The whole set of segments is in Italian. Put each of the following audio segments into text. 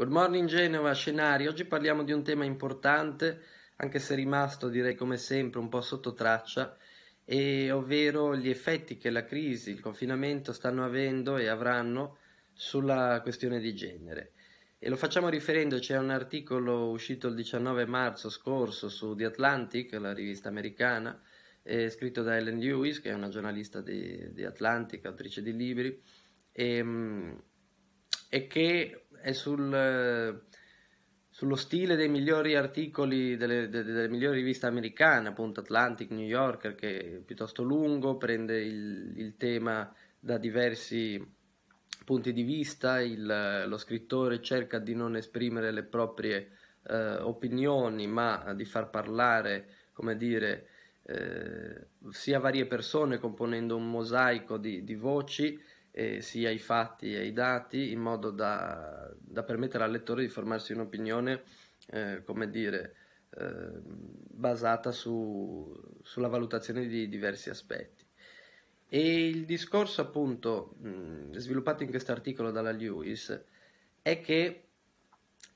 Good morning Genova, scenario. Oggi parliamo di un tema importante, anche se rimasto direi come sempre un po' sotto traccia, e ovvero gli effetti che la crisi, il confinamento stanno avendo e avranno sulla questione di genere. E lo facciamo riferendoci a un articolo uscito il 19 marzo scorso su The Atlantic, la rivista americana, eh, scritto da Ellen Lewis, che è una giornalista di, di Atlantic, autrice di libri, e, ehm, e che è sul, eh, sullo stile dei migliori articoli delle, delle, delle, migliori riviste americane, appunto Atlantic, New Yorker, che è piuttosto lungo, prende il, il tema da diversi punti di vista, il, lo scrittore cerca di non esprimere le proprie eh, opinioni, ma di far parlare, come dire, eh, sia varie persone componendo un mosaico di, di voci eh, sia i fatti e i dati in modo da, da permettere al lettore di formarsi un'opinione, eh, come dire, eh, basata su, sulla valutazione di diversi aspetti. E il discorso appunto mh, sviluppato in questo articolo dalla Lewis è che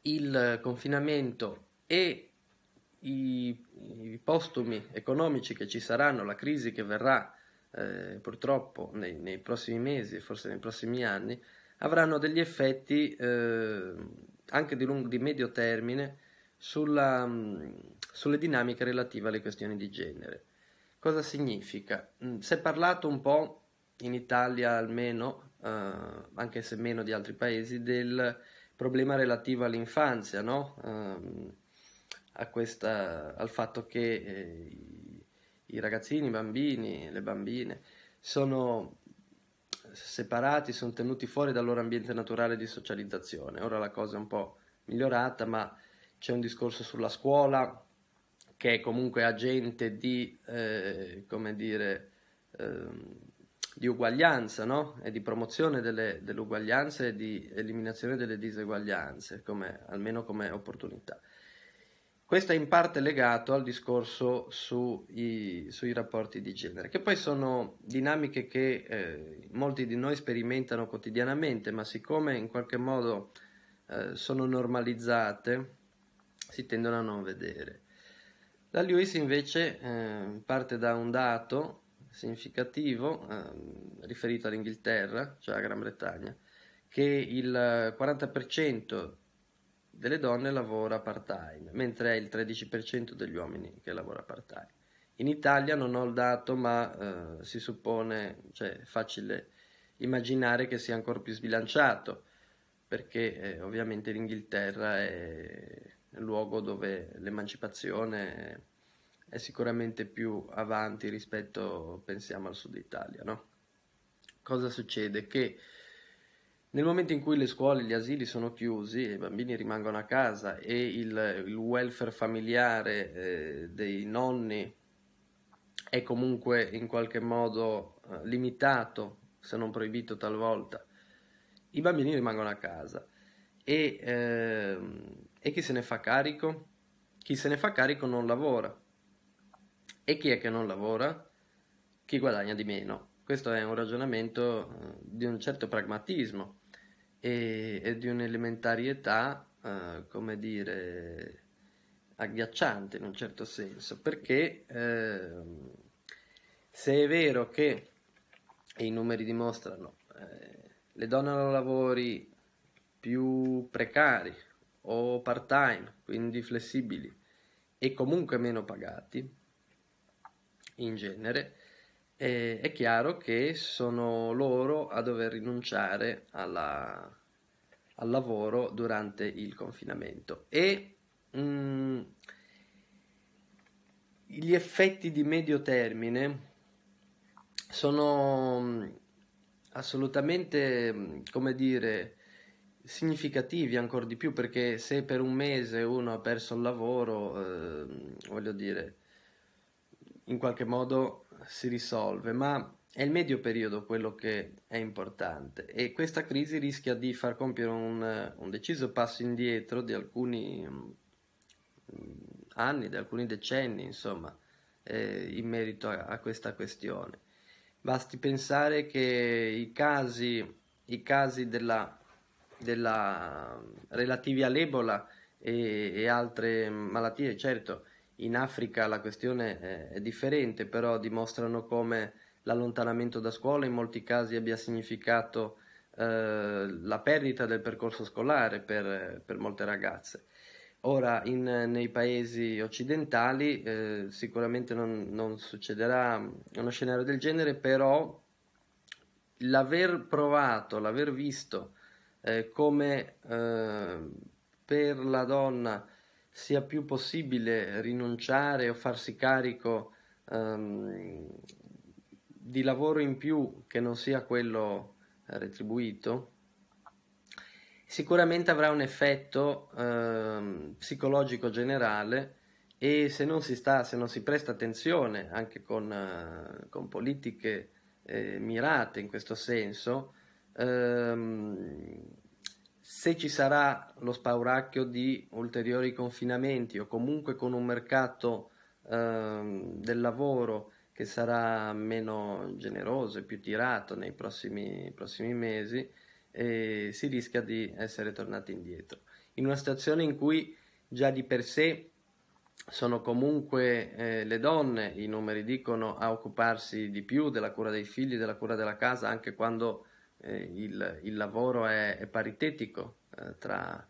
il confinamento e i, i postumi economici che ci saranno, la crisi che verrà eh, purtroppo nei, nei, prossimi mesi, forse nei prossimi anni, avranno degli effetti eh, anche di, lungo, di medio termine sulla, sulle dinamiche relative alle questioni di genere. Cosa significa? Mm, si è parlato un po', in Italia almeno, eh, anche se meno di altri paesi, del problema relativo all'infanzia, no? eh, questa, al fatto che eh, i ragazzini, i bambini, le bambine sono separati, sono tenuti fuori dal loro ambiente naturale di socializzazione. Ora la cosa è un po' migliorata, ma c'è un discorso sulla scuola che è comunque agente di, eh, come dire, eh, di uguaglianza no? e di promozione delle, dell'uguaglianza e di eliminazione delle diseguaglianze, come, almeno come opportunità. Questo è in parte legato al discorso sui, sui rapporti di genere, che poi sono dinamiche che eh, molti di noi sperimentano quotidianamente, ma siccome in qualche modo eh, sono normalizzate, si tendono a non vedere. La Lewis invece eh, parte da un dato significativo ehm, riferito all'Inghilterra, cioè alla Gran Bretagna, che il 40% delle donne lavora part-time, mentre è il 13% degli uomini che lavora part-time. In Italia non ho il dato, ma eh, si suppone, cioè è facile immaginare che sia ancora più sbilanciato, perché eh, ovviamente l'Inghilterra è il luogo dove l'emancipazione è sicuramente più avanti rispetto, pensiamo, al sud Italia. No? Cosa succede? Che nel momento in cui le scuole, e gli asili sono chiusi i bambini rimangono a casa e il, il welfare familiare eh, dei nonni è comunque in qualche modo eh, limitato, se non proibito talvolta, i bambini rimangono a casa. E, eh, e chi se ne fa carico? Chi se ne fa carico non lavora. E chi è che non lavora? Chi guadagna di meno. Questo è un ragionamento eh, di un certo pragmatismo e, e di un'elementarietà, eh, come dire, agghiacciante in un certo senso, perché eh, se è vero che, e i numeri dimostrano, eh, le donne hanno lavori più precari o part-time, quindi flessibili, e comunque meno pagati in genere, eh, è chiaro che sono loro a dover rinunciare alla, al lavoro durante il confinamento e mh, mm, gli effetti di medio termine sono mm, assolutamente, mm, come dire, significativi ancora di più perché se per un mese uno ha perso il lavoro, eh, voglio dire, in qualche modo si risolve, ma è il medio periodo quello che è importante e questa crisi rischia di far compiere un, un deciso passo indietro di alcuni mm, anni, di alcuni decenni, insomma, eh, in merito a, a, questa questione. Basti pensare che i casi, i casi della, della, relativi all'Ebola e, e altre malattie, certo, in Africa la questione è, è differente, però dimostrano come l'allontanamento da scuola in molti casi abbia significato eh, la perdita del percorso scolare per, per molte ragazze. Ora in, nei paesi occidentali eh, sicuramente non, non, succederà uno scenario del genere, però l'aver provato, l'aver visto eh, come eh, per la donna sia più possibile rinunciare o farsi carico um, di lavoro in più che non sia quello eh, retribuito, sicuramente avrà un effetto um, psicologico generale e se non si sta, se non si presta attenzione anche con, uh, con politiche eh, mirate in questo senso, um, se ci sarà lo spauracchio di ulteriori confinamenti o comunque con un mercato eh, del lavoro che sarà meno generoso e più tirato nei prossimi, prossimi mesi, eh, si rischia di essere tornati indietro. In una situazione in cui già di per sé sono comunque eh, le donne, i numeri dicono, a occuparsi di più della cura dei figli, della cura della casa, anche quando eh, il, il, lavoro è, è paritetico eh, tra,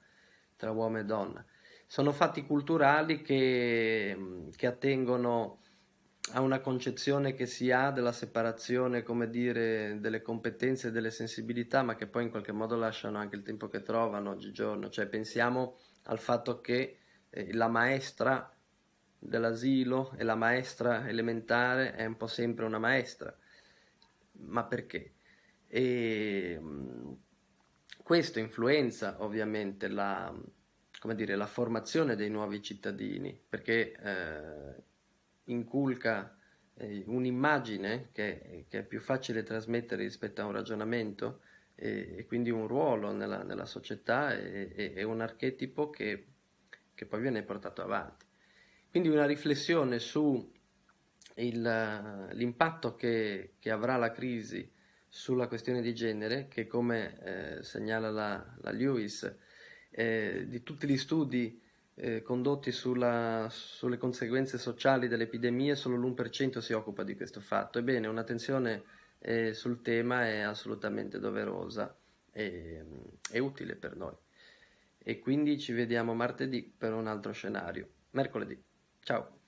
tra, uomo e donna. Sono fatti culturali che, che, attengono a una concezione che si ha della separazione, come dire, delle competenze e delle sensibilità, ma che poi in qualche modo lasciano anche il tempo che trovano oggigiorno. Cioè pensiamo al fatto che eh, la maestra dell'asilo e la maestra elementare è un po' sempre una maestra. Ma perché? E mm, questo influenza ovviamente la, dire, la formazione dei nuovi cittadini, perché eh, inculca eh, un'immagine che, che, è più facile trasmettere rispetto a un ragionamento e, e quindi un ruolo nella, nella società e, e, e, un archetipo che, che poi viene portato avanti. Quindi una riflessione su l'impatto che, che, avrà la crisi sulla questione di genere che come eh, segnala la, la Lewis eh, di tutti gli studi eh, condotti sulla, sulle conseguenze sociali delle epidemie solo l'1% si occupa di questo fatto ebbene un'attenzione eh, sul tema è assolutamente doverosa e, e utile per noi e quindi ci vediamo martedì per un altro scenario mercoledì ciao